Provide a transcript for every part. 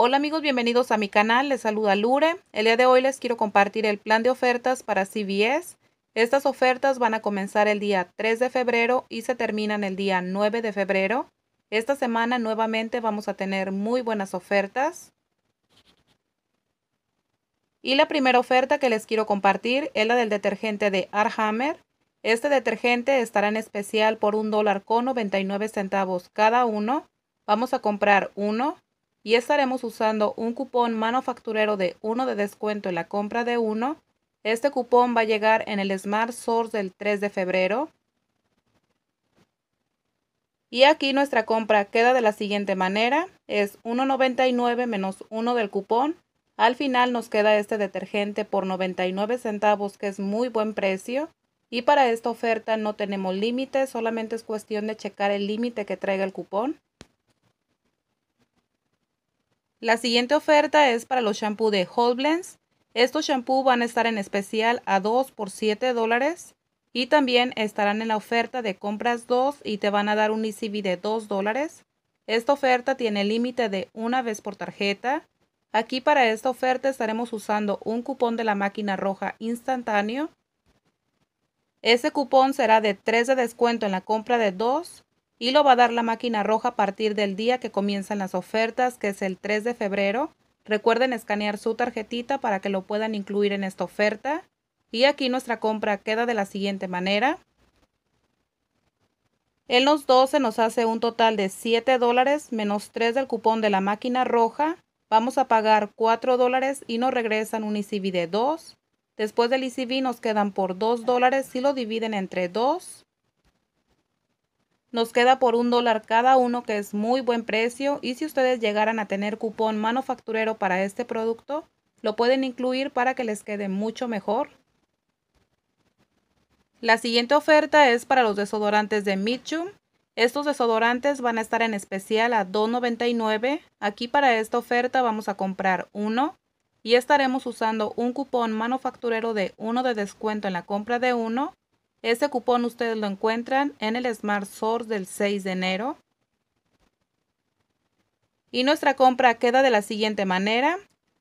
Hola amigos, bienvenidos a mi canal, les saluda Lure. El día de hoy les quiero compartir el plan de ofertas para CVS. Estas ofertas van a comenzar el día 3 de febrero y se terminan el día 9 de febrero. Esta semana nuevamente vamos a tener muy buenas ofertas. Y la primera oferta que les quiero compartir es la del detergente de Arhammer. Este detergente estará en especial por un dólar con centavos cada uno. Vamos a comprar uno y estaremos usando un cupón manufacturero de 1 de descuento en la compra de 1. Este cupón va a llegar en el Smart Source del 3 de febrero. Y aquí nuestra compra queda de la siguiente manera. Es 1.99 menos 1 del cupón. Al final nos queda este detergente por 99 centavos que es muy buen precio. Y para esta oferta no tenemos límite, solamente es cuestión de checar el límite que traiga el cupón. La siguiente oferta es para los shampoos de Blends. Estos shampoos van a estar en especial a 2 por 7 dólares. Y también estarán en la oferta de compras 2 y te van a dar un ECB de 2 dólares. Esta oferta tiene límite de una vez por tarjeta. Aquí para esta oferta estaremos usando un cupón de la máquina roja instantáneo. Ese cupón será de 3 de descuento en la compra de 2 y lo va a dar la máquina roja a partir del día que comienzan las ofertas, que es el 3 de febrero. Recuerden escanear su tarjetita para que lo puedan incluir en esta oferta. Y aquí nuestra compra queda de la siguiente manera. En los 12 nos hace un total de 7 dólares menos 3 del cupón de la máquina roja. Vamos a pagar 4 dólares y nos regresan un ICB de 2. Después del ICB nos quedan por 2 dólares y lo dividen entre 2. Nos queda por un dólar cada uno que es muy buen precio y si ustedes llegaran a tener cupón manufacturero para este producto, lo pueden incluir para que les quede mucho mejor. La siguiente oferta es para los desodorantes de Mitchum. Estos desodorantes van a estar en especial a $2.99. Aquí para esta oferta vamos a comprar uno y estaremos usando un cupón manufacturero de uno de descuento en la compra de uno este cupón ustedes lo encuentran en el Smart Source del 6 de enero. Y nuestra compra queda de la siguiente manera.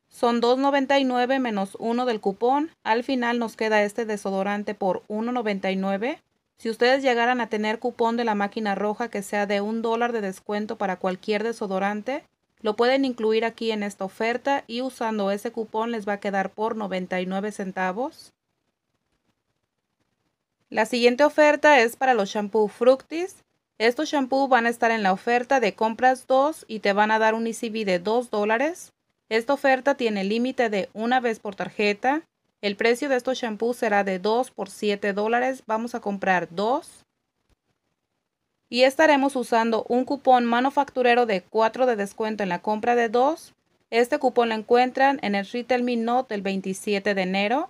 Son 2.99 menos 1 del cupón. Al final nos queda este desodorante por 1.99. Si ustedes llegaran a tener cupón de la máquina roja que sea de un dólar de descuento para cualquier desodorante, lo pueden incluir aquí en esta oferta y usando ese cupón les va a quedar por 99 centavos. La siguiente oferta es para los shampoos Fructis. Estos shampoos van a estar en la oferta de compras 2 y te van a dar un ECB de 2 dólares. Esta oferta tiene límite de una vez por tarjeta. El precio de estos shampoos será de 2 por 7 dólares. Vamos a comprar 2. Y estaremos usando un cupón manufacturero de 4 de descuento en la compra de 2. Este cupón lo encuentran en el Retail Me del 27 de enero.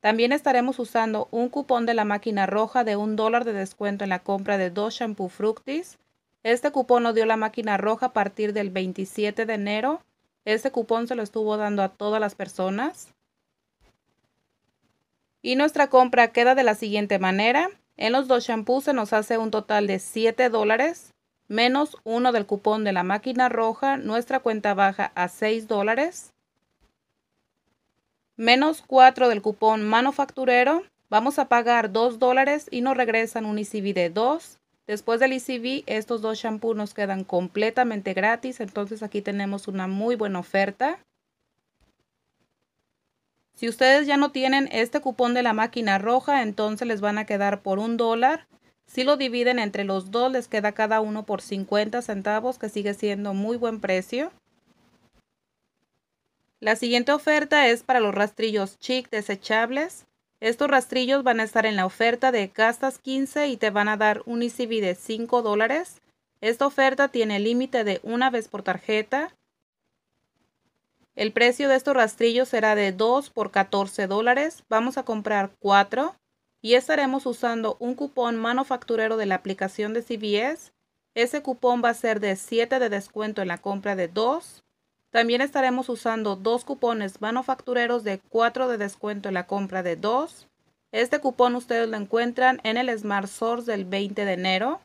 También estaremos usando un cupón de la máquina roja de un dólar de descuento en la compra de dos shampoo fructis. Este cupón nos dio la máquina roja a partir del 27 de enero. Este cupón se lo estuvo dando a todas las personas. Y nuestra compra queda de la siguiente manera. En los dos shampoos se nos hace un total de 7 dólares, menos uno del cupón de la máquina roja, nuestra cuenta baja a 6 dólares menos 4 del cupón manufacturero, vamos a pagar 2 dólares y nos regresan un ICB e de 2. Después del ICB, e estos dos shampoos nos quedan completamente gratis, entonces aquí tenemos una muy buena oferta. Si ustedes ya no tienen este cupón de la máquina roja, entonces les van a quedar por un dólar. Si lo dividen entre los dos, les queda cada uno por 50 centavos, que sigue siendo muy buen precio. La siguiente oferta es para los rastrillos chic desechables. Estos rastrillos van a estar en la oferta de gastas 15 y te van a dar un ECB de 5 dólares. Esta oferta tiene límite de una vez por tarjeta. El precio de estos rastrillos será de 2 por 14 dólares. Vamos a comprar 4 y estaremos usando un cupón manufacturero de la aplicación de CBS. Ese cupón va a ser de 7 de descuento en la compra de 2 también estaremos usando dos cupones manufactureros de 4 de descuento en la compra de 2. Este cupón ustedes lo encuentran en el Smart Source del 20 de enero.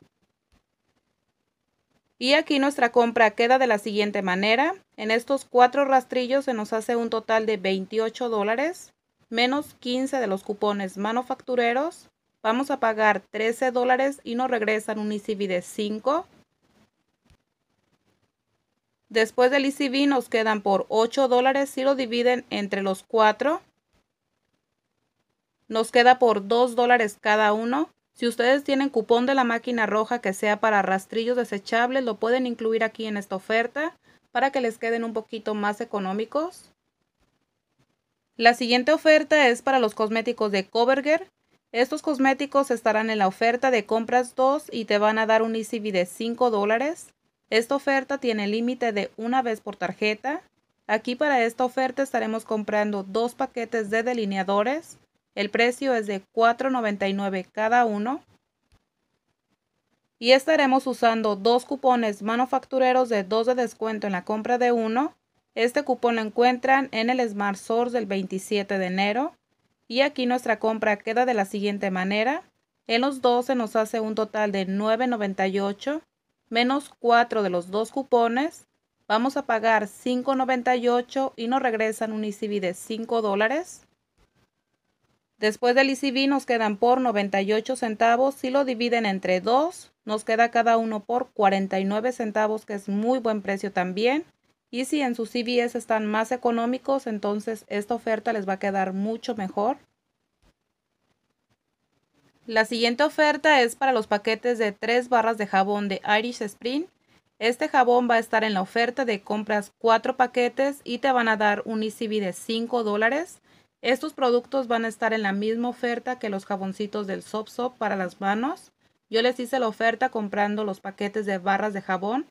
Y aquí nuestra compra queda de la siguiente manera. En estos cuatro rastrillos se nos hace un total de 28 dólares, menos 15 de los cupones manufactureros. Vamos a pagar 13 dólares y nos regresan un ICB de 5. Después del ECB nos quedan por 8 dólares si lo dividen entre los 4. Nos queda por 2 dólares cada uno. Si ustedes tienen cupón de la máquina roja que sea para rastrillos desechables, lo pueden incluir aquí en esta oferta para que les queden un poquito más económicos. La siguiente oferta es para los cosméticos de Coverger. Estos cosméticos estarán en la oferta de compras 2 y te van a dar un ECB de 5 dólares. Esta oferta tiene límite de una vez por tarjeta. Aquí para esta oferta estaremos comprando dos paquetes de delineadores. El precio es de $4.99 cada uno. Y estaremos usando dos cupones manufactureros de 2 de descuento en la compra de uno. Este cupón lo encuentran en el Smart Source del 27 de enero. Y aquí nuestra compra queda de la siguiente manera. En los dos se nos hace un total de $9.98 menos 4 de los dos cupones. Vamos a pagar 5.98 y nos regresan un ICB de 5 dólares. Después del ICB nos quedan por 98 centavos. Si lo dividen entre 2, nos queda cada uno por 49 centavos, que es muy buen precio también. Y si en sus CBS están más económicos, entonces esta oferta les va a quedar mucho mejor. La siguiente oferta es para los paquetes de 3 barras de jabón de Irish Spring. Este jabón va a estar en la oferta de compras 4 paquetes y te van a dar un ECB de 5 dólares. Estos productos van a estar en la misma oferta que los jaboncitos del SOP para las manos. Yo les hice la oferta comprando los paquetes de barras de jabón.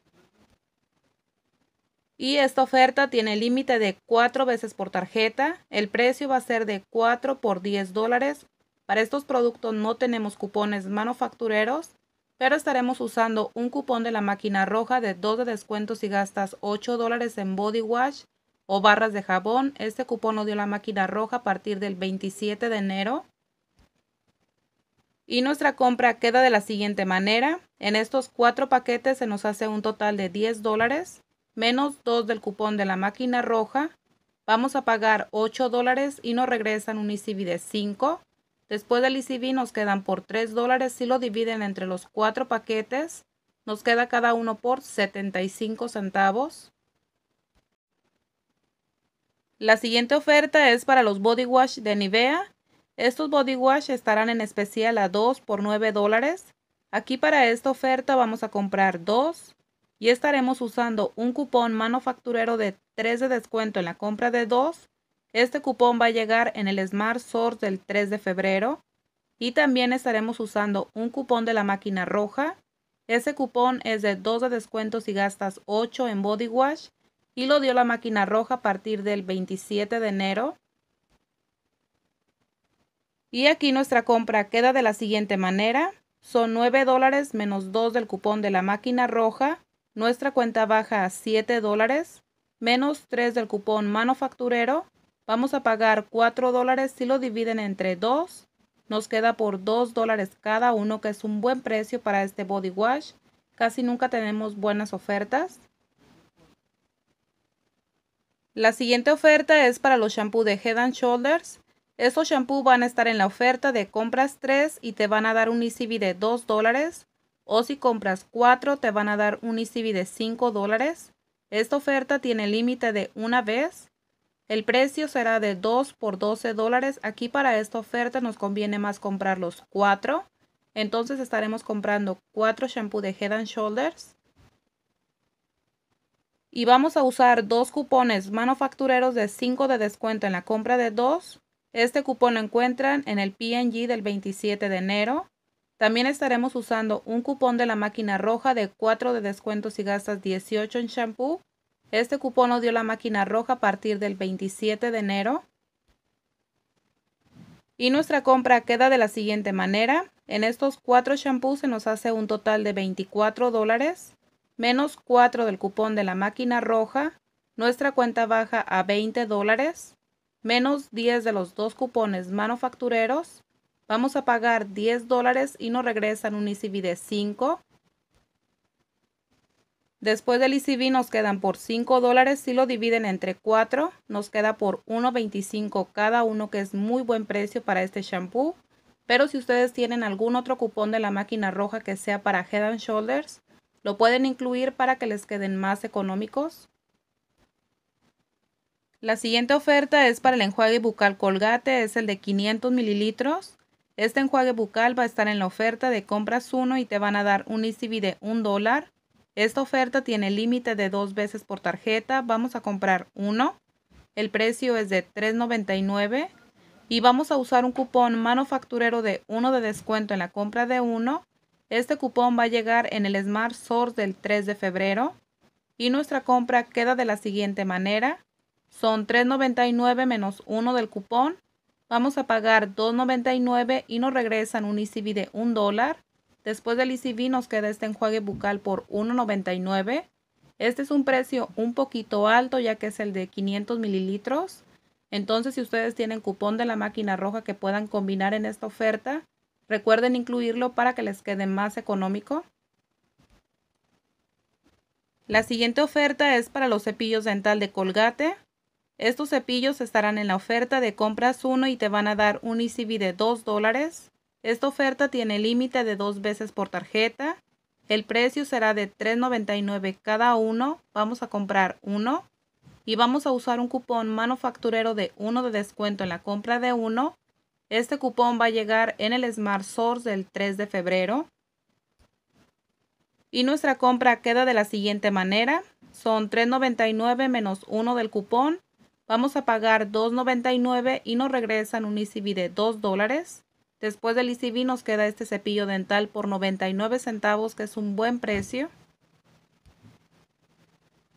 Y esta oferta tiene límite de 4 veces por tarjeta. El precio va a ser de 4 por 10 dólares para estos productos no tenemos cupones manufactureros, pero estaremos usando un cupón de la máquina roja de 2 de descuento si gastas 8 dólares en body wash o barras de jabón. Este cupón lo dio la máquina roja a partir del 27 de enero. Y nuestra compra queda de la siguiente manera. En estos cuatro paquetes se nos hace un total de 10 dólares, menos 2 del cupón de la máquina roja. Vamos a pagar 8 dólares y nos regresan un ICB de 5. Después del ICB nos quedan por 3 dólares. Si lo dividen entre los cuatro paquetes, nos queda cada uno por 75 centavos. La siguiente oferta es para los body wash de Nivea. Estos body wash estarán en especial a 2 por 9 dólares. Aquí para esta oferta vamos a comprar 2 y estaremos usando un cupón manufacturero de 3 de descuento en la compra de 2 este cupón va a llegar en el Smart Source del 3 de febrero y también estaremos usando un cupón de la máquina roja. Ese cupón es de 2 de descuento si gastas 8 en Body Wash y lo dio la máquina roja a partir del 27 de enero. Y aquí nuestra compra queda de la siguiente manera. Son 9 dólares menos 2 del cupón de la máquina roja. Nuestra cuenta baja a 7 dólares menos 3 del cupón manufacturero Vamos a pagar 4 dólares si lo dividen entre 2. Nos queda por 2 dólares cada uno, que es un buen precio para este body wash. Casi nunca tenemos buenas ofertas. La siguiente oferta es para los shampoos de Head and Shoulders. Estos shampoos van a estar en la oferta de compras 3 y te van a dar un ECB de 2 dólares. O si compras 4 te van a dar un ECB de 5 dólares. Esta oferta tiene límite de una vez. El precio será de 2 por 12 dólares. Aquí para esta oferta nos conviene más comprar los 4. Entonces estaremos comprando 4 shampoos de Head and Shoulders. Y vamos a usar dos cupones manufactureros de 5 de descuento en la compra de 2. Este cupón lo encuentran en el PNG del 27 de enero. También estaremos usando un cupón de la máquina roja de 4 de descuento si gastas 18 en shampoo este cupón nos dio la máquina roja a partir del 27 de enero. Y nuestra compra queda de la siguiente manera. En estos cuatro shampoos se nos hace un total de 24 dólares, menos 4 del cupón de la máquina roja. Nuestra cuenta baja a 20 dólares, menos 10 de los dos cupones manufactureros. Vamos a pagar 10 dólares y nos regresan un ECB de 5 Después del ICB nos quedan por 5 dólares. Si lo dividen entre 4, nos queda por 1.25 cada uno, que es muy buen precio para este shampoo. Pero si ustedes tienen algún otro cupón de la máquina roja que sea para Head and Shoulders, lo pueden incluir para que les queden más económicos. La siguiente oferta es para el enjuague bucal Colgate, es el de 500 mililitros. Este enjuague bucal va a estar en la oferta de compras uno y te van a dar un ECB de 1 dólar. Esta oferta tiene límite de dos veces por tarjeta. Vamos a comprar uno. El precio es de $3.99 y vamos a usar un cupón manufacturero de uno de descuento en la compra de uno. Este cupón va a llegar en el Smart Source del 3 de febrero y nuestra compra queda de la siguiente manera. Son $3.99 menos 1 del cupón. Vamos a pagar $2.99 y nos regresan un ECB de $1 Después del ICB nos queda este enjuague bucal por $1.99. Este es un precio un poquito alto ya que es el de 500 mililitros. Entonces si ustedes tienen cupón de la máquina roja que puedan combinar en esta oferta, recuerden incluirlo para que les quede más económico. La siguiente oferta es para los cepillos dental de Colgate. Estos cepillos estarán en la oferta de compras uno y te van a dar un ICB de 2 dólares. Esta oferta tiene límite de dos veces por tarjeta. El precio será de $3.99 cada uno. Vamos a comprar uno y vamos a usar un cupón manufacturero de uno de descuento en la compra de uno. Este cupón va a llegar en el Smart Source del 3 de febrero. Y nuestra compra queda de la siguiente manera. Son $3.99 menos 1 del cupón. Vamos a pagar $2.99 y nos regresan un ECB de 2 dólares. Después del ICB nos queda este cepillo dental por 99 centavos, que es un buen precio.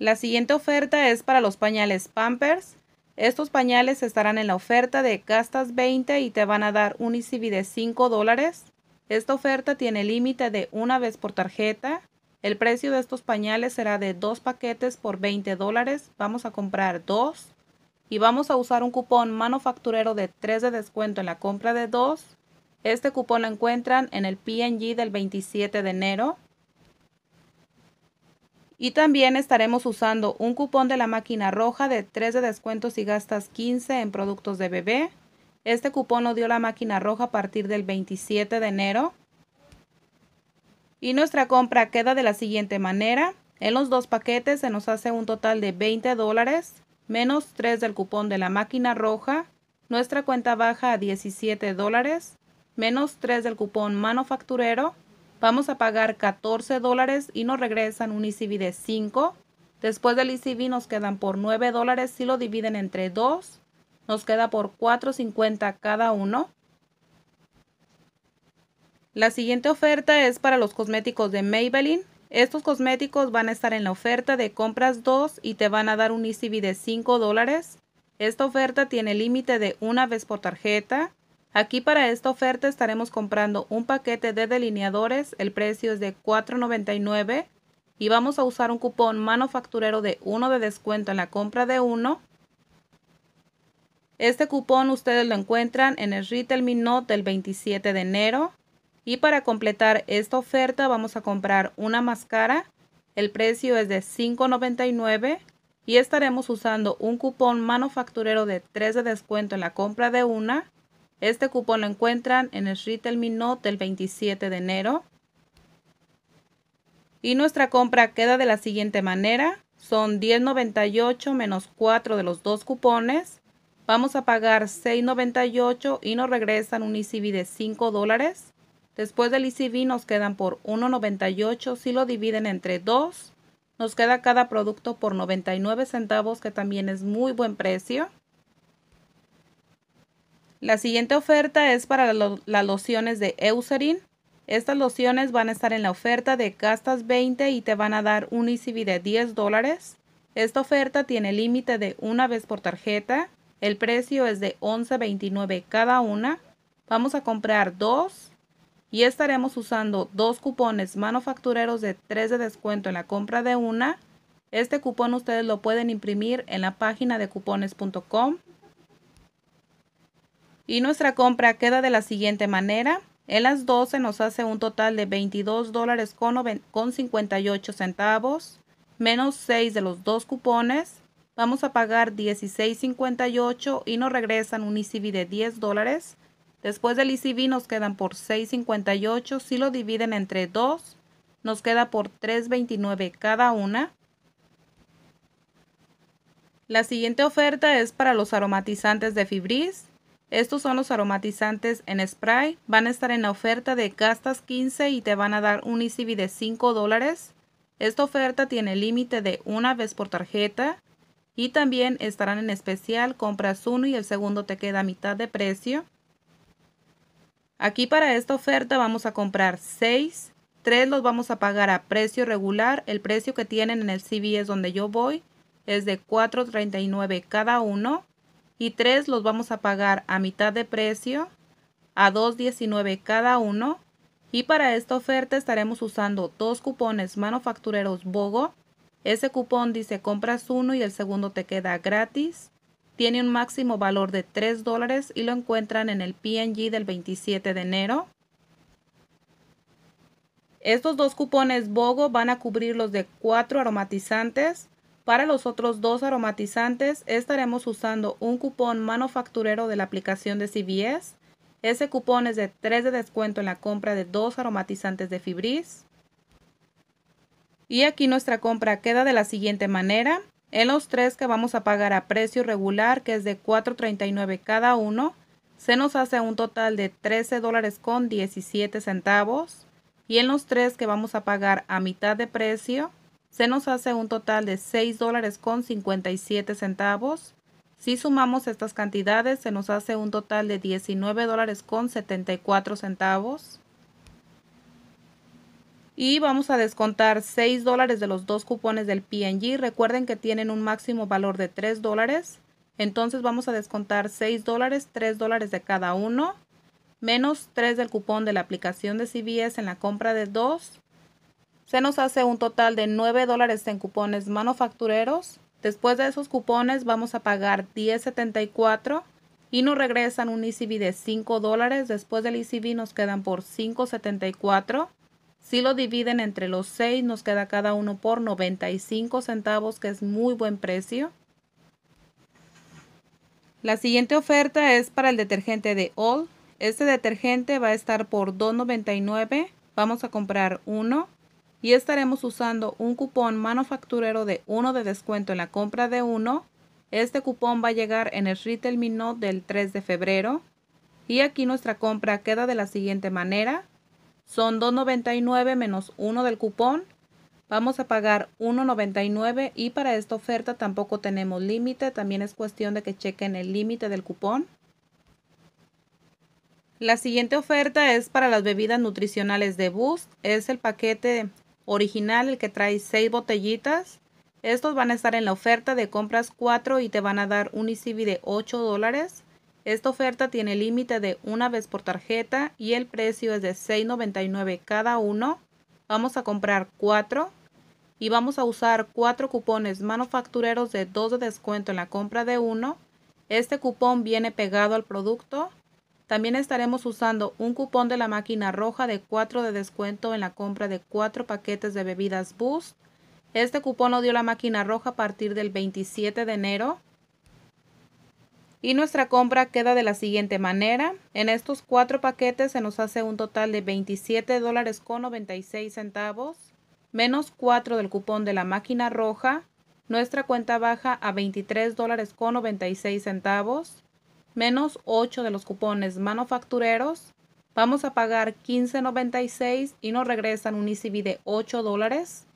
La siguiente oferta es para los pañales Pampers. Estos pañales estarán en la oferta de gastas 20 y te van a dar un ICB de 5 dólares. Esta oferta tiene límite de una vez por tarjeta. El precio de estos pañales será de dos paquetes por 20 dólares. Vamos a comprar dos y vamos a usar un cupón manufacturero de 3 de descuento en la compra de dos este cupón lo encuentran en el PNG del 27 de enero. Y también estaremos usando un cupón de la máquina roja de 3 de descuentos y gastas 15 en productos de bebé. Este cupón lo dio la máquina roja a partir del 27 de enero. Y nuestra compra queda de la siguiente manera. En los dos paquetes se nos hace un total de 20 dólares, menos 3 del cupón de la máquina roja. Nuestra cuenta baja a 17 dólares menos 3 del cupón manufacturero, vamos a pagar 14 dólares y nos regresan un ECB de 5. Después del ECB nos quedan por 9 dólares si lo dividen entre 2, nos queda por 4.50 cada uno. La siguiente oferta es para los cosméticos de Maybelline. Estos cosméticos van a estar en la oferta de compras 2 y te van a dar un ECB de 5 dólares. Esta oferta tiene límite de una vez por tarjeta. Aquí para esta oferta estaremos comprando un paquete de delineadores, el precio es de $4.99 y vamos a usar un cupón manufacturero de 1 de descuento en la compra de uno. Este cupón ustedes lo encuentran en el Retail Minot del 27 de enero. Y para completar esta oferta vamos a comprar una máscara. El precio es de $5.99 y estaremos usando un cupón manufacturero de 3 de descuento en la compra de una. Este cupón lo encuentran en el Retail Minot del 27 de enero. Y nuestra compra queda de la siguiente manera. Son 10.98 menos 4 de los dos cupones. Vamos a pagar 6.98 y nos regresan un ECB de 5 dólares. Después del ECB nos quedan por 1.98 si lo dividen entre 2. Nos queda cada producto por 99 centavos que también es muy buen precio. La siguiente oferta es para las lociones de Eucerin. Estas lociones van a estar en la oferta de castas 20 y te van a dar un ECB de 10 dólares. Esta oferta tiene límite de una vez por tarjeta. El precio es de 11.29 cada una. Vamos a comprar dos y estaremos usando dos cupones manufactureros de 3 de descuento en la compra de una. Este cupón ustedes lo pueden imprimir en la página de cupones.com y nuestra compra queda de la siguiente manera. En las 12 nos hace un total de 22 dólares con 58 centavos, menos 6 de los dos cupones. Vamos a pagar 16.58 y nos regresan un ICB de 10 dólares. Después del ICB nos quedan por 6.58. Si lo dividen entre 2, nos queda por 3.29 cada una. La siguiente oferta es para los aromatizantes de Fibris. Estos son los aromatizantes en spray. Van a estar en la oferta de Castas 15 y te van a dar un ECB de 5 dólares. Esta oferta tiene límite de una vez por tarjeta. Y también estarán en especial, compras uno y el segundo te queda a mitad de precio. Aquí para esta oferta vamos a comprar 6. 3 los vamos a pagar a precio regular. El precio que tienen en el es donde yo voy es de 4.39 cada uno y tres los vamos a pagar a mitad de precio, a 2.19 cada uno. Y para esta oferta estaremos usando dos cupones manufactureros Bogo. Ese cupón dice compras uno y el segundo te queda gratis. Tiene un máximo valor de 3 dólares y lo encuentran en el PNG del 27 de enero. Estos dos cupones BOGO van a cubrir los de cuatro aromatizantes, para los otros dos aromatizantes estaremos usando un cupón manufacturero de la aplicación de CBS. Ese cupón es de 3 de descuento en la compra de dos aromatizantes de Fibris. Y aquí nuestra compra queda de la siguiente manera. En los tres que vamos a pagar a precio regular, que es de $4.39 cada uno, se nos hace un total de $13.17. Y en los tres que vamos a pagar a mitad de precio, se nos hace un total de 6 dólares con 57 centavos. Si sumamos estas cantidades, se nos hace un total de 19 dólares con 74 centavos. Y vamos a descontar 6 dólares de los dos cupones del PNG. Recuerden que tienen un máximo valor de 3 dólares. Entonces vamos a descontar 6 dólares, 3 dólares de cada uno, menos 3 del cupón de la aplicación de CBS en la compra de 2 se nos hace un total de 9 dólares en cupones manufactureros. Después de esos cupones vamos a pagar 10.74 y nos regresan un ECB de 5 dólares. Después del ECB nos quedan por 5.74. Si lo dividen entre los 6 nos queda cada uno por 95 centavos que es muy buen precio. La siguiente oferta es para el detergente de All. Este detergente va a estar por $2.99. Vamos a comprar uno y estaremos usando un cupón manufacturero de 1 de descuento en la compra de 1. Este cupón va a llegar en el retail minot del 3 de febrero y aquí nuestra compra queda de la siguiente manera. Son 2.99 menos 1 del cupón. Vamos a pagar 1.99 y para esta oferta tampoco tenemos límite. También es cuestión de que chequen el límite del cupón. La siguiente oferta es para las bebidas nutricionales de Boost. Es el paquete original, el que trae 6 botellitas. Estos van a estar en la oferta de compras 4 y te van a dar un ICB de 8 dólares. Esta oferta tiene límite de una vez por tarjeta y el precio es de $6.99 cada uno. Vamos a comprar 4 y vamos a usar 4 cupones manufactureros de 2 de descuento en la compra de 1, Este cupón viene pegado al producto también estaremos usando un cupón de la máquina roja de 4 de descuento en la compra de 4 paquetes de bebidas Boost. Este cupón lo dio la máquina roja a partir del 27 de enero. Y nuestra compra queda de la siguiente manera. En estos 4 paquetes se nos hace un total de 27 dólares con 96 centavos, menos 4 del cupón de la máquina roja. Nuestra cuenta baja a 23 dólares con 96 centavos menos 8 de los cupones manufactureros. Vamos a pagar 15.96 y nos regresan un ECB de 8 dólares.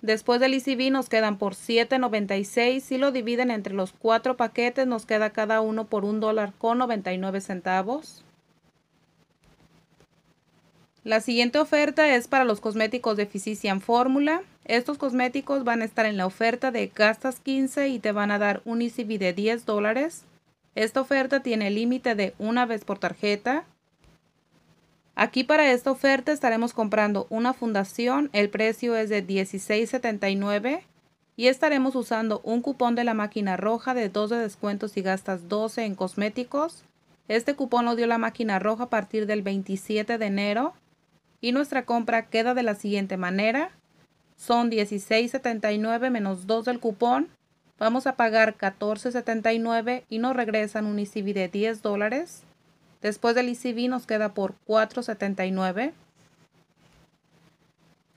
Después del ECB nos quedan por 7.96. Si lo dividen entre los 4 paquetes nos queda cada uno por $1.99. dólar con 99 centavos. La siguiente oferta es para los cosméticos de Physician Formula. Estos cosméticos van a estar en la oferta de gastas 15 y te van a dar un ECB de 10 dólares. Esta oferta tiene límite de una vez por tarjeta. Aquí para esta oferta estaremos comprando una fundación, el precio es de $16.79 y estaremos usando un cupón de la máquina roja de 12 descuentos y gastas 12 en cosméticos. Este cupón lo dio la máquina roja a partir del 27 de enero y nuestra compra queda de la siguiente manera. Son 16.79 menos 2 del cupón. Vamos a pagar 14.79 y nos regresan un ICB de 10 dólares. Después del ICB nos queda por 4.79.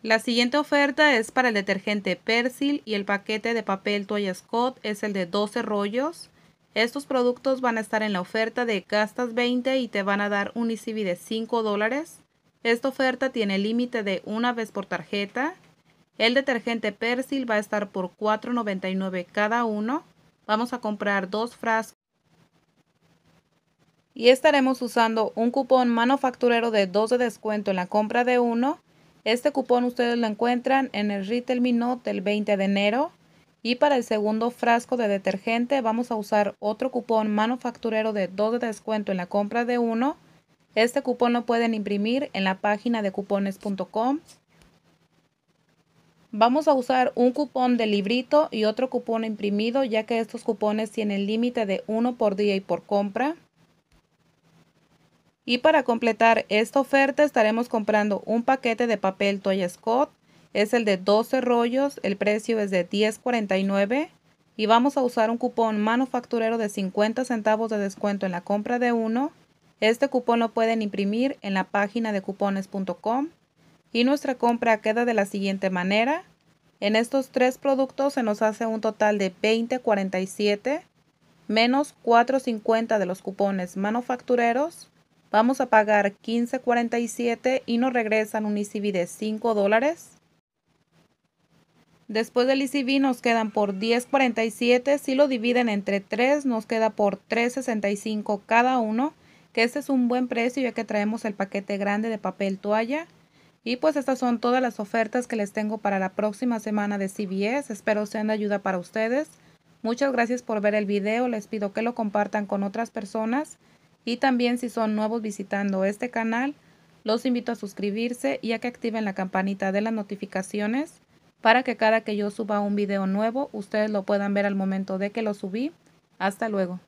La siguiente oferta es para el detergente Persil y el paquete de papel toalla Scott es el de 12 rollos. Estos productos van a estar en la oferta de gastas 20 y te van a dar un ICB de 5 dólares. Esta oferta tiene límite de una vez por tarjeta. El detergente Persil va a estar por $4.99 cada uno. Vamos a comprar dos frascos. Y estaremos usando un cupón manufacturero de 2 de descuento en la compra de uno. Este cupón ustedes lo encuentran en el Retail Minot del 20 de enero. Y para el segundo frasco de detergente vamos a usar otro cupón manufacturero de 2 de descuento en la compra de uno este cupón lo pueden imprimir en la página de cupones.com. Vamos a usar un cupón de librito y otro cupón imprimido ya que estos cupones tienen límite de uno por día y por compra. Y para completar esta oferta estaremos comprando un paquete de papel Toy Scott. Es el de 12 rollos, el precio es de 10.49 y vamos a usar un cupón manufacturero de 50 centavos de descuento en la compra de uno este cupón lo pueden imprimir en la página de cupones.com y nuestra compra queda de la siguiente manera. En estos tres productos se nos hace un total de 20.47 menos 4.50 de los cupones manufactureros. Vamos a pagar 15.47 y nos regresan un ICB de 5 dólares. Después del ICB nos quedan por 10.47. Si lo dividen entre 3 nos queda por 3.65 cada uno que este es un buen precio ya que traemos el paquete grande de papel toalla. Y pues estas son todas las ofertas que les tengo para la próxima semana de CBS. Espero sean de ayuda para ustedes. Muchas gracias por ver el video. Les pido que lo compartan con otras personas. Y también si son nuevos visitando este canal, los invito a suscribirse y a que activen la campanita de las notificaciones para que cada que yo suba un video nuevo, ustedes lo puedan ver al momento de que lo subí. Hasta luego.